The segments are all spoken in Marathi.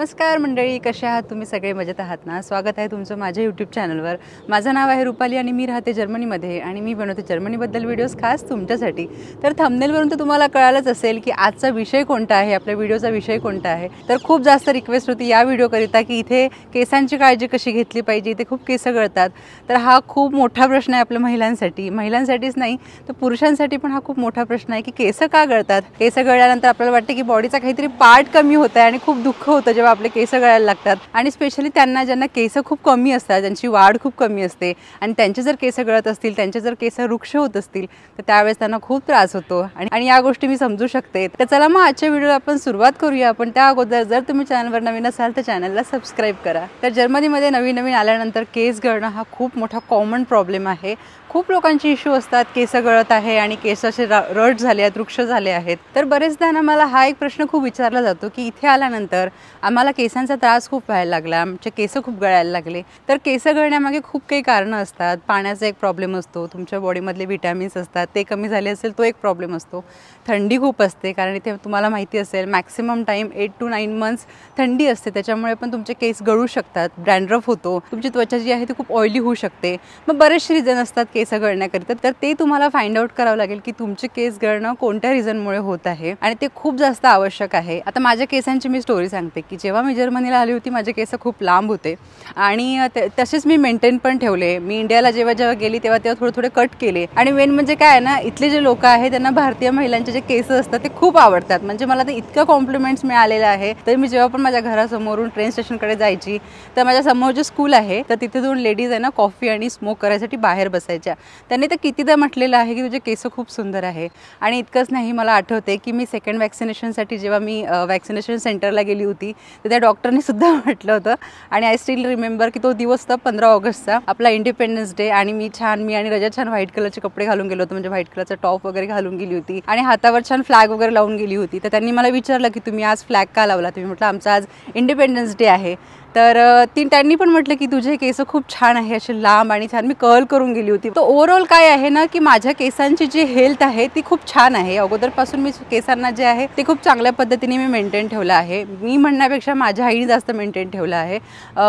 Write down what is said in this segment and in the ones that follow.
नमस्कार मंडळी कसे आहात तुम्ही सगळे मजेत आहात ना स्वागत आहे तुमचं माझ्या यूट्यूब चॅनलवर माझं नाव आहे रुपाली आणि मी राहते जर्मनीमध्ये आणि मी बनवते जर्मनीबद्दल व्हिडिओज खास तुमच्यासाठी तर थंबनेलवरून तर तुम्हाला कळालंच असेल की आजचा विषय कोणता आहे आपल्या व्हिडिओचा विषय कोणता आहे तर खूप जास्त रिक्वेस्ट होती या व्हिडिओकरिता की इथे केसांची काळजी कशी घेतली पाहिजे इथे खूप केसं गळतात तर हा खूप मोठा प्रश्न आहे आपल्या महिलांसाठी महिलांसाठीच नाही तर पुरुषांसाठी पण हा खूप मोठा प्रश्न आहे की केसं का गळतात केसं गळल्यानंतर आपल्याला वाटतं की बॉडीचा काहीतरी पार्ट कमी होत आहे आणि खूप दुःख होतं जेव्हा आपले केस गळायला लागतात आणि स्पेशली त्यांना ज्यांना केस खूप कमी असतात ज्यांची वाढ खूप कमी असते आणि त्यांचे जर केस गळत असतील त्यांचे जर केस वृक्ष होत असतील तर त्यावेळेस त्यांना खूप त्रास होतो आणि या गोष्टी मी समजू शकते तर चला मग आजच्या व्हिडिओला आपण सुरुवात करूया आपण त्या अगोदर जर तुम्ही चॅनलवर नवीन असाल तर चॅनलला सबस्क्राईब करा तर जर्मनीमध्ये नवीन नवीन आल्यानंतर केस गळणं हा खूप मोठा कॉमन प्रॉब्लेम आहे खूप लोकांचे इश्यू असतात केस गळत आहे आणि केस असे रड झाले आहेत वृक्ष झाले आहेत तर बरेचदा ना मला हा एक प्रश्न खूप विचारला जातो की इथे आल्यानंतर आम्हाला केसांचा त्रास खूप व्हायला लागला आमचे केस खूप गळायला लागले तर केस गळण्यामागे खूप काही कारणं असतात पाण्याचा एक प्रॉब्लेम असतो तुमच्या बॉडीमधले विटॅमिन्स असतात ते कमी झाले असेल तो एक प्रॉब्लेम असतो थंडी खूप असते कारण इथे तुम्हाला माहिती असेल maximum time eight to nine months थंडी असते त्याच्यामुळे पण तुमचे केस गळू शकतात ब्रँड्रफ होतो तुमची त्वचा जी आहे ती खूप ऑइली होऊ शकते मग बरेचसे रिझन असतात केस गळण्याकरिता तर ते तुम्हाला फाइंड आउट करावं लागेल की तुमचे केस गळणं कोणत्या रिझनमुळे होत आहे आणि ते खूप जास्त आवश्यक आहे आता माझ्या केसांची मी स्टोरी सांगते की जेव्हा मी जर्मनीला आली होती माझे केस खूप लांब होते आणि तसेच मी मेंटेन पण ठेवले मी इंडियाला जेव्हा जेव्हा गेली तेव्हा तेव्हा थोडे थोडे कट केले आणि मेन म्हणजे काय आहे ना इथले जे लोक आहेत त्यांना भारतीय महिलांचे जे जे असतात ते खूप आवडतात म्हणजे मला ते इतकं कॉम्प्लिमेंट्स मिळालेलं आहे तर मी जेव्हा पण माझ्या घरासमोरून ट्रेन स्टेशनकडे जायची तर माझ्या समोर जे स्कूल आहे तर तिथे दोन लेडीज आहे ना कॉफी आणि स्मोक करायसाठी बाहेर बसायच्या त्यांनी तर कितीदा म्हटलेलं आहे की तुझे केस खूप सुंदर आहे आणि इतकंच नाही मला आठवते की मी सेकंड वॅक्सिनेशनसाठी जेव्हा मी वॅक्सिनेशन सेंटरला गेली होती तर त्या डॉक्टरनी सुद्धा म्हटलं होतं आणि आय स्टील रिमेंबर की तो दिवस तर पंधरा ऑगस्टचा आपला इंडिपेंडन्स डे आणि मी छान मी आणि रजा छान व्हाईट कलरचे कपडे घालून गेलो होतो म्हणजे व्हाईट कलरचा टॉप वगैरे घालून गेली होती आणि हात हातावर छान फ्लॅग वगैरे लावून गेली होती तर त्यांनी मला विचारलं की तुम्ही आज फ्लॅग का लावला तुम्ही म्हटलं आमचा आज इंडिपेंडन्स डे आहे तर ती त्यांनी पण म्हटलं की तुझे केस खूप छान आहे असे लांब आणि छान मी कर्ल करून गेली होती तर ओव्हरऑल काय आहे ना की माझ्या केसांची जी हेल्थ आहे ती खूप छान आहे अगोदरपासून मी केसांना जे आहे ते खूप चांगल्या पद्धतीने मी मेंटेन ठेवलं आहे मी म्हणण्यापेक्षा माझ्या आईने जास्त मेंटेन ठेवलं आहे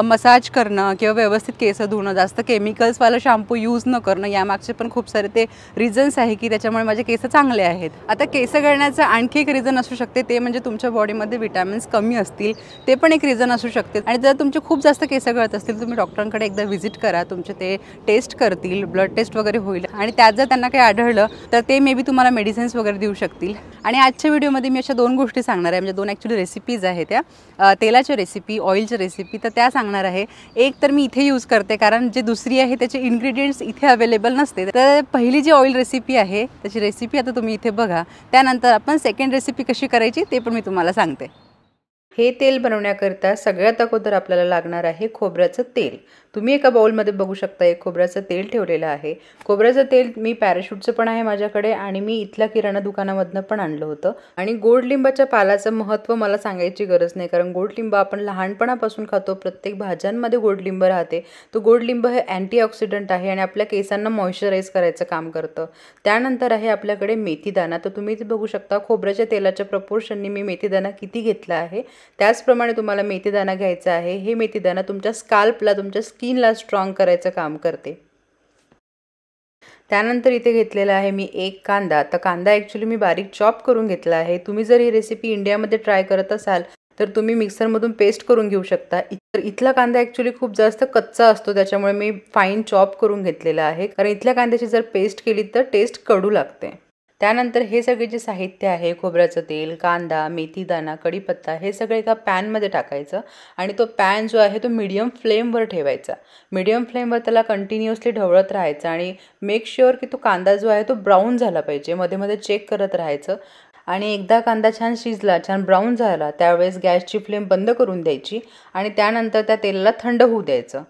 मसाज करणं किंवा व्यवस्थित केस धुणं जास्त केमिकल्सवालं शॅम्पू यूज न करणं यामागचे पण खूप सारे ते रिझन्स आहे की त्याच्यामुळे माझे केस चांगले आहेत आता केस गळण्याचं आणखी एक रिझन असू शकते ते म्हणजे तुमच्या बॉडीमध्ये विटॅमिन्स कमी असतील ते पण एक रिझन असू शकते आणि जर तुमचे खूप जास्त केस गळत असतील तुम्ही डॉक्टरांकडे एकदा व्हिजिट करा तुमचे ते टेस्ट करतील ब्लड टेस्ट वगैरे होईल आणि त्यात जर त्यांना काही आढळलं तर ते मे बी तुम्हाला मेडिसिन्स वगैरे देऊ शकतील आणि आजच्या व्हिडिओमध्ये मी अशा दोन गोष्टी सांगणार आहे म्हणजे दोन ॲक्च्युली रेसिपीज आहेत त्या तेलाच्या रेसिपी ऑइलच्या रेसिपी तर त्या सांगणार आहे एक तर मी इथे यूज करते कारण जे दुसरी आहे त्याचे इन्ग्रेडियंट्स इथे अवेलेबल नसते तर पहिली जी ऑइल रेसिपी आहे त्याची रेसिपी आता तुम्ही इथे बघा त्यानंतर आपण सेकंड रेसिपी कशी करायची ते पण मी तुम्हाला सांगते हे तेल बनवण्याकरिता सगळ्यात अगोदर आपल्याला लागणार आहे खोबऱ्याचं तेल तुम्ही एका बाउलमध्ये बघू शकता एक खोबऱ्याचं तेल ठेवलेलं आहे खोबऱ्याचं तेल मी पॅराशूटचं पण आहे माझ्याकडे आणि मी इथल्या किराणा दुकानामधनं पण आणलं होतं आणि गोडलिंबाच्या पालाचं महत्त्व मला सांगायची गरज नाही कारण गोडलिंब आपण लहानपणापासून खातो प्रत्येक भाज्यांमध्ये गोडलिंब राहते तो गोडलिंब हे अँटीऑक्सिडंट आहे आणि आपल्या केसांना मॉइश्चराईज करायचं काम करतं त्यानंतर आहे आपल्याकडे मेथीदाना तर तुम्ही ते बघू शकता खोबऱ्याच्या तेलाच्या प्रपोर्शननी मी मेथीदाना किती घेतला आहे त्याचप्रमाणे तुम्हाला मेथीदाना घ्यायचा आहे हे मेथीदाना तुमच्या स्काल्पला तुमच्या स्किनला स्ट्रॉंग करायचं काम करते त्यानंतर इथे घेतलेला आहे मी एक कांदा तर कांदा ॲक्च्युली मी बारीक चॉप करून घेतला आहे तुम्ही जर ही रेसिपी इंडियामध्ये ट्राय करत असाल तर तुम्ही मिक्सरमधून पेस्ट करून घेऊ शकता तर इथला कांदा ॲक्च्युली खूप जास्त कच्चा असतो त्याच्यामुळे मी फाईन चॉप करून घेतलेला आहे कारण इथल्या कांद्याची जर पेस्ट केली तर टेस्ट कडू लागते त्यानंतर हे सगळे जे साहित्य आहे खोबऱ्याचं तेल कांदा मेथीदाणा कढीपत्ता हे सगळं एका पॅनमध्ये टाकायचं आणि तो पॅन जो आहे तो मिडियम फ्लेमवर ठेवायचा मिडियम फ्लेमवर त्याला कंटिन्युअसली ढवळत राहायचं आणि मेक शुअर की तो कांदा जो आहे तो ब्राऊन झाला पाहिजे मध्ये मध्ये चेक करत राहायचं आणि एकदा कांदा छान शिजला छान ब्राऊन झाला त्यावेळेस गॅसची फ्लेम बंद करून द्यायची आणि त्यानंतर त्या तेलाला थंड होऊ द्यायचं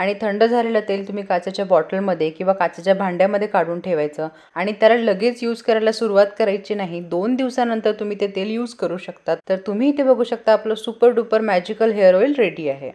आणि थंड झालेलं तेल तुम्ही काचेच्या बॉटलमध्ये किंवा काचेच्या भांड्यामध्ये काढून ठेवायचं आणि त्याला लगेच यूज करायला सुरुवात करायची नाही दोन दिवसानंतर तुम्ही ते तेल यूज करू शकता तर तुम्ही इथे बघू शकता आपलं super duper magical hair oil ready आहे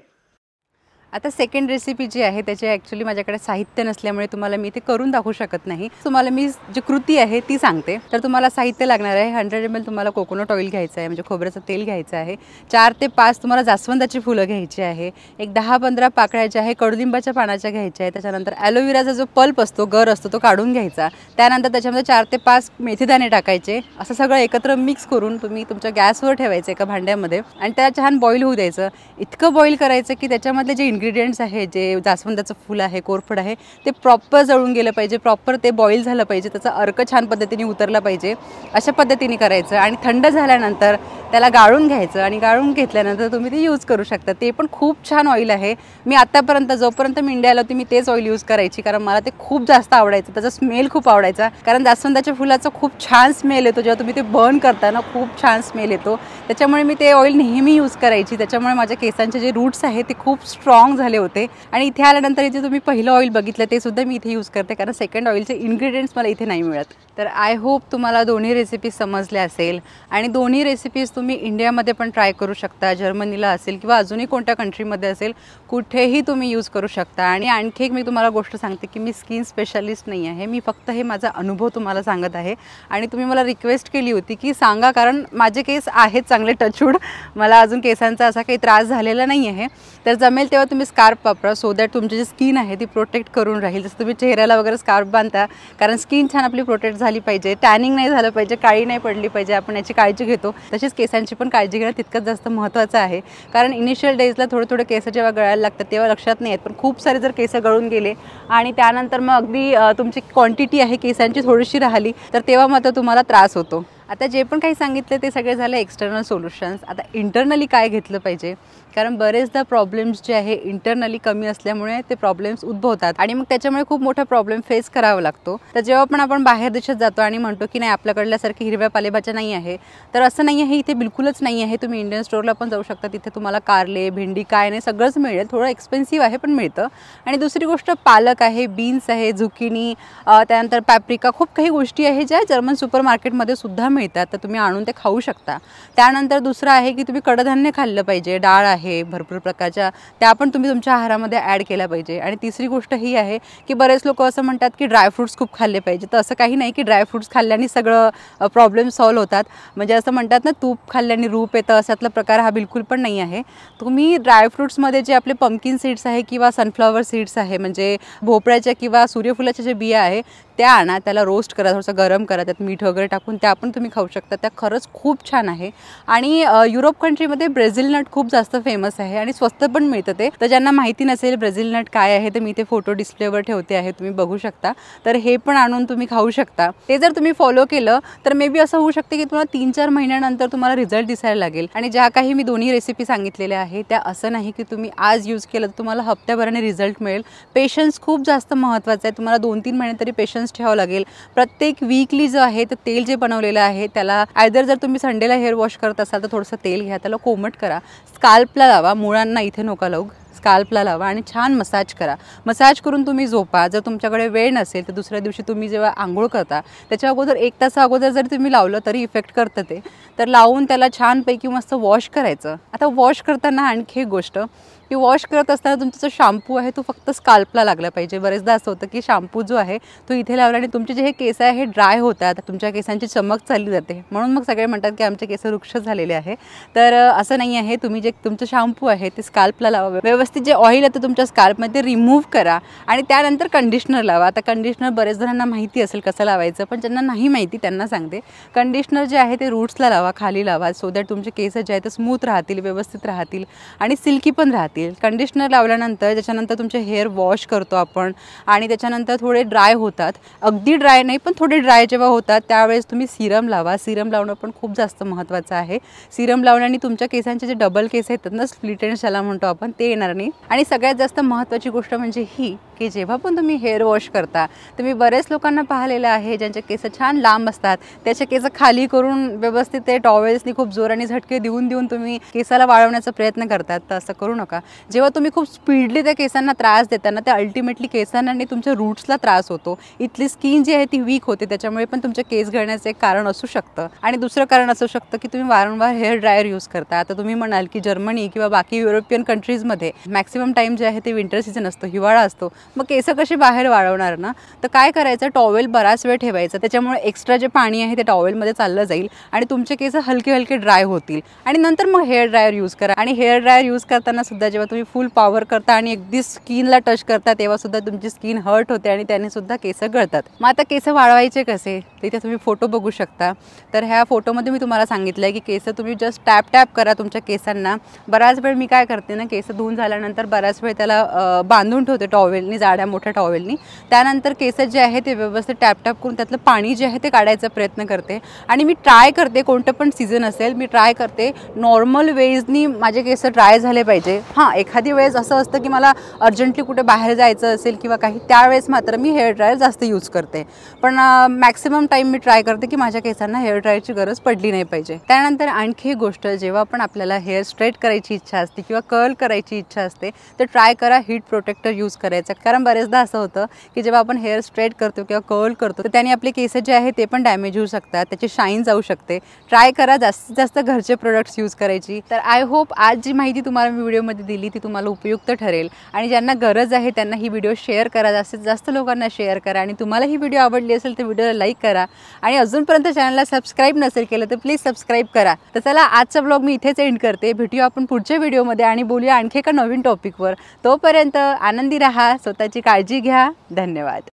आता सेकंड रेसिपी जी आहे त्याचे ॲक्च्युली माझ्याकडे साहित्य नसल्यामुळे तुम्हाला मी ते करून दाखवू शकत नाही तुम्हाला मी जी कृती आहे ती सांगते तर तुम्हाला साहित्य लागणार आहे हंड्रेड एम तुम्हाला कोकोनट ऑइल घ्यायचं आहे म्हणजे खोबऱ्याचं तेल घ्यायचं आहे चार ते पाच तुम्हाला जास्वंदाची फुलं घ्यायची आहे एक दहा पंधरा पाकळ्या आहे कडुलिंबाच्या पानाच्या घ्यायच्या आहे त्याच्यानंतर ॲलोवेराचा जो पल्प असतो गर असतो तो काढून घ्यायचा त्यानंतर त्याच्यामध्ये चार ते पाच मेथीदाणे टाकायचे असं सगळं एकत्र मिक्स करून तुम्ही तुमच्या गॅसवर ठेवायचं एका भांड्यामध्ये आणि त्याला छान बॉईल होऊ द्यायचं इतकं बॉईल करायचं की त्याच्यामधले जे इन्ग्रेडियंट्स आहे जे जास्वंदाचं फुल आहे कोरफड आहे ते प्रॉपर जळून गेलं पाहिजे प्रॉपर ते बॉईल झालं पाहिजे त्याचा अर्क छान पद्धतीने उतरला पाहिजे अशा पद्धतीने करायचं आणि थंड झाल्यानंतर त्याला गाळून घ्यायचं आणि गाळून घेतल्यानंतर तुम्ही ते यूज करू शकता ते पण खूप छान ऑइल आहे मी आत्तापर्यंत जोपर्यंत मी इंडियाला होती मी तेच ऑइल यूज करायची कारण मला ते खूप जास्त आवडायचं त्याचा स्मेल खूप आवडायचा कारण जास्वंदाच्या फुलाचा खूप छान स्मेल येतो जेव्हा तुम्ही ते बर्न करताना खूप छान स्मेल येतो त्याच्यामुळे मी ते ऑइल नेहमी यूज करायची त्याच्यामुळे माझ्या केसांचे जे रूट्स आहेत ते खूप स्ट्रॉंग स्ट्रॉंग झाले होते आणि इथे आल्यानंतर इथे तुम्ही पहिलं ऑइल बघितलं ते सुद्धा मी इथे यूज करते कारण सेकंड ऑइलचे इन्ग्रेडियंट्स मला इथे नाही मिळत तर आय होप तुम्हाला दोन्ही रेसिपीज समजल्या असेल आणि दोन्ही रेसिपीज तुम्ही इंडियामध्ये पण ट्राय करू शकता जर्मनीला असेल किंवा अजूनही कोणत्या कंट्रीमध्ये असेल कुठेही तुम्ही यूज करू शकता आणि आणखी एक मी तुम्हाला गोष्ट सांगते की मी स्किन स्पेशालिस्ट नाही आहे मी फक्त हे माझा अनुभव तुम्हाला सांगत आहे आणि तुम्ही मला रिक्वेस्ट केली होती की सांगा कारण माझे केस आहेत चांगले टचूड मला अजून केसांचा असा काही त्रास झालेला नाही आहे तर जमेल तेव्हा तुम्ही स्कार्प वापरा सो दॅट तुमची जी स्किन आहे ती प्रोटेक्ट करून राहील जसं तुम्ही चेहऱ्याला वगैरे स्कार्फ बांधता कारण स्किन छान आपली प्रोटेक्ट झाली पाहिजे टॅनिंग नाही झालं पाहिजे काळी नाही पडली पाहिजे आपण याची काळजी घेतो तशीच केसांची पण काळजी घेणं तितकंच जास्त महत्त्वाचं आहे कारण इनिशियल डेजला थोडे थोडे केस जेव्हा गळायला लागतात तेव्हा लक्षात नाही येत पण खूप सारे जर केस गळून गेले आणि त्यानंतर मग अगदी तुमची क्वांटिटी आहे केसांची थोडीशी राहिली तर तेव्हा मात्र तुम्हाला त्रास होतो आता जे पण काही सांगितलं ते सगळे झालं एक्सटर्नल सोल्युशन्स आता इंटरनली काय घेतलं पाहिजे कारण बरेचदा प्रॉब्लेम्स जे आहे इंटरनली कमी असल्यामुळे ते प्रॉब्लेम्स उद्भवतात आणि मग त्याच्यामुळे खूप मोठा प्रॉब्लेम फेस करावा लागतो तर जेव्हा पण आपण बाहेर देशात जातो आणि म्हणतो की नाही आपल्याकडल्यासारखे हिरव्या पालेभाज्या नाही आहे तर असं नाही आहे इथे बिलकुलच नाही आहे तुम्ही इंडियन स्टोरला पण जाऊ शकता तिथे तुम्हाला कारले भेंडी काय नाही सगळंच मिळेल थोडं एक्सपेन्सिव्ह आहे पण मिळतं आणि दुसरी गोष्ट पालक आहे बीन्स आहे झुकिनी त्यानंतर पॅप्रिका खूप काही गोष्टी आहे ज्या जर्मन सुपर मार्केटमध्ये सुद्धा मिळतात तर तुम्ही आणून ते खाऊ शकता त्यानंतर दुसरं आहे की तुम्ही कडधान्य खाल्लं पाहिजे डाळ आहे आहे भरपूर प्रकारच्या त्या पण तुम्ही तुमच्या आहारामध्ये ॲड केल्या पाहिजे आणि तिसरी गोष्ट ही आहे की बरेच लोक असं म्हणतात की ड्रायफ्रूट्स खूप खाल्ले पाहिजे तर असं काही नाही की ड्रायफ्रूट्स खाल्ल्याने सगळं प्रॉब्लेम सॉल्व्ह होतात म्हणजे असं म्हणतात ना तूप खाल्ल्याने रूप येतं असातला प्रकार हा बिलकुल पण नाही आहे तुम्ही ड्रायफ्रूट्समध्ये जे आपले पम्पकिन सीड्स आहे किंवा सनफ्लॉवर सीड्स आहे म्हणजे भोपळ्याच्या किंवा सूर्यफुलाच्या जे बिया आहे त्या आणा त्याला रोस्ट करा थोडंसं गरम करा त्यात मीठ वगैरे टाकून त्या पण तुम्ही खाऊ शकता त्या खरंच खूप छान आहे आणि युरोप कंट्रीमध्ये ब्रेझिल नट खूप जास्त फेमस आहे आणि स्वस्त पण मिळतं ते तर ज्यांना माहिती नसेल ब्रेझिल नट काय आहे तर मी ते फोटो डिस्प्लेवर ठेवते आहे तुम्ही बघू शकता तर हे पण आणून तुम्ही खाऊ शकता ते जर तुम्ही फॉलो केलं तर मे बी असं होऊ शकते की तुम्हाला तीन चार महिन्यानंतर तुम्हाला रिझल्ट दिसायला लागेल आणि ज्या काही मी दोन्ही रेसिपी सांगितलेल्या आहे त्या असं नाही की तुम्ही आज यूज केलं तर तुम्हाला हप्त्याभराने रिझल्ट मिळेल पेशन्स खूप जास्त महत्त्वाचं आहे तुम्हाला दोन तीन महिने तरी पेशन्स बॅलन्स ठेवावं लागेल प्रत्येक वीकली जो आहे तर तेल जे बनवलेलं आहे त्याला आयदर जर तुम्ही संडेला हेअर वॉश करत असाल तर थोडंसं तेल घ्या त्याला कोमट करा स्काल्पला लावा मुळांना इथे नोका लावू स्काल्पला लावा आणि छान मसाज करा मसाज करून तुम्ही झोपा जर तुमच्याकडे वेळ नसेल तर दुसऱ्या दिवशी तुम्ही जेव्हा आंघोळ करता त्याच्या अगोदर एक तासा अगोदर जर तुम्ही लावलं तरी इफेक्ट करतं ते तर लावून त्याला छानपैकी मस्त वॉश करायचं आता वॉश करताना आणखी एक गोष्ट की वॉश करत असताना तुमचा जो शॅम्पू आहे तो फक्त स्काल्पला लागला पाहिजे बरेचदा असं होतं की शॅम्पू जो आहे तो इथे लावला आणि तुमचे जे हे केस आहे हे ड्राय होतात तुमच्या केसांची चमक चालली जाते म्हणून मग सगळे म्हणतात की आमचे केस वृक्ष झालेले आहे तर असं नाही आहे तुम्ही जे तुमचं शॅम्पू आहे ते स्काल्पला लावा व्यवस्थित जे ऑइल आहे ते तुमच्या स्काल्पमध्ये रिमूव्ह करा आणि त्यानंतर कंडिशनर लावा आता कंडिशनर बरेच जणांना माहिती असेल कसं लावायचं पण ज्यांना नाही माहिती त्यांना सांगते कंडिशनर जे आहे ते रूट्सला लावा खाली लावा सो दॅट तुमचे केस जे आहे ते स्मूथ राहतील व्यवस्थित राहतील आणि सिल्की पण राहतील येतील कंडिशनर लावल्यानंतर त्याच्यानंतर तुमचे हेअर वॉश करतो आपण आणि त्याच्यानंतर थोडे ड्राय होतात अगदी ड्राय नाही पण थोडे ड्राय जेव्हा होतात त्यावेळेस तुम्ही सिरम लावा सिरम लावणं पण खूप जास्त महत्त्वाचं आहे सिरम लावण्याने तुमच्या केसांचे जे डबल केस आहेत ना स्प्लिटेंड्स ज्याला म्हणतो आपण ते येणार नाही आणि सगळ्यात जास्त महत्त्वाची गोष्ट म्हणजे ही की जेव्हा पण तुम्ही हेअर वॉश करता तुम्ही बरेच लोकांना पाहिलेलं आहे ज्यांचे केस छान लांब असतात त्याचे केस खाली करून व्यवस्थित ते टॉवेल्सनी खूप जोर आणि झटके देऊन देऊन तुम्ही केसाला वाळवण्याचा प्रयत्न करतात तर असं करू नका जेव्हा तुम्ही खूप स्पीडली त्या केसांना त्रास देताना त्या अल्टिमेटली केसांना आणि तुमच्या रूट्सला त्रास होतो इथली स्किन जी आहे ती वीक होते त्याच्यामुळे पण तुमचे केस घडण्याचं एक कारण असू शकतं आणि दुसरं कारण असू शकतं की तुम्ही वारंवार हेअर ड्रायर यूज करता आता तुम्ही म्हणाल की जर्मनी किंवा बाकी युरोपियन कंट्रीजमध्ये मॅक्सिमम टाईम जे आहे ते विंटर सीझन असतो हिवाळा असतो मग केस कशी बाहेर वाळवणार ना तर काय करायचं टॉवेल बराच वेळ ठेवायचा त्याच्यामुळे एक्स्ट्रा जे पाणी आहे ते टॉवेलमध्ये चाललं जाईल आणि तुमचे केस हलके हलके ड्राय होतील आणि नंतर मग हेअर ड्रायर यूज करा आणि हेअर ड्रायर यूज करताना सुद्धा जेव्हा तुम्ही फुल पॉवर करता आणि अगदी स्किनला टच करता तेव्हा सुद्धा तुमची स्किन हर्ट होते आणि त्याने सुद्धा केस गळतात मग आता केस वाळवायचे कसे तिथे तुम्ही फोटो बघू शकता तर ह्या फोटोमध्ये मी तुम्हाला सांगितलं आहे की केस तुम्ही जस्ट टॅप टॅप करा तुमच्या केसांना बराच वेळ मी काय करते ना केस धुवून झाल्यानंतर बराच वेळ त्याला बांधून ठेवते टॉवेलने जाड्या मोठ्या टॉवेलनी त्यानंतर केस जे आहे ते व्यवस्थित टॅपटॅप करून त्यातलं पाणी जे आहे ते काढायचा प्रयत्न करते आणि मी ट्राय करते कोणतं पण सीझन असेल मी ट्राय करते नॉर्मल वेजनी माझे केस ट्राय झाले पाहिजे हां एखादी वेळेस असं असतं की मला अर्जंटली कुठे बाहेर जायचं असेल किंवा काही त्यावेळेस मात्र मी हेअर ड्रायर जास्त यूज करते पण मॅक्सिमम टाईम मी ट्राय करते की माझ्या केसांना हेअर ड्रायरची गरज पडली नाही पाहिजे त्यानंतर आणखी एक गोष्ट जेव्हा पण आपल्याला हेअर स्ट्रेट करायची इच्छा असते किंवा कर्ल करायची इच्छा असते तर ट्राय करा हीट प्रोटेक्टर यूज करायचा कारण बरेचदा असं होतं की जेव्हा आपण हेअर स्ट्रेट करतो किंवा कर्ल करतो तर त्याने आपले केसेस जे आहे ते पण डॅमेज होऊ शकतात त्याची शाईन जाऊ शकते ट्राय करा जास्तीत जास्त घरचे प्रोडक्ट्स यूज करायची तर आय होप आज जी माहिती तुम्हाला मी व्हिडिओमध्ये दिली ती तुम्हाला उपयुक्त ठरेल आणि ज्यांना गरज आहे त्यांना ही व्हिडिओ शेअर करा जास्तीत जास्त लोकांना शेअर करा आणि तुम्हाला ही व्हिडिओ आवडली असेल तर व्हिडिओला लाईक करा आणि अजूनपर्यंत चॅनलला सबस्क्राईब नसेल केलं तर प्लीज सबस्क्राईब करा तर चला आजचा ब्लॉग मी इथेच एंड करते भेटूया आपण पुढच्या व्हिडिओमध्ये आणि बोलूया आणखी एका नवीन टॉपिकवर तोपर्यंत आनंदी राहा स्वतःची काळजी घ्या धन्यवाद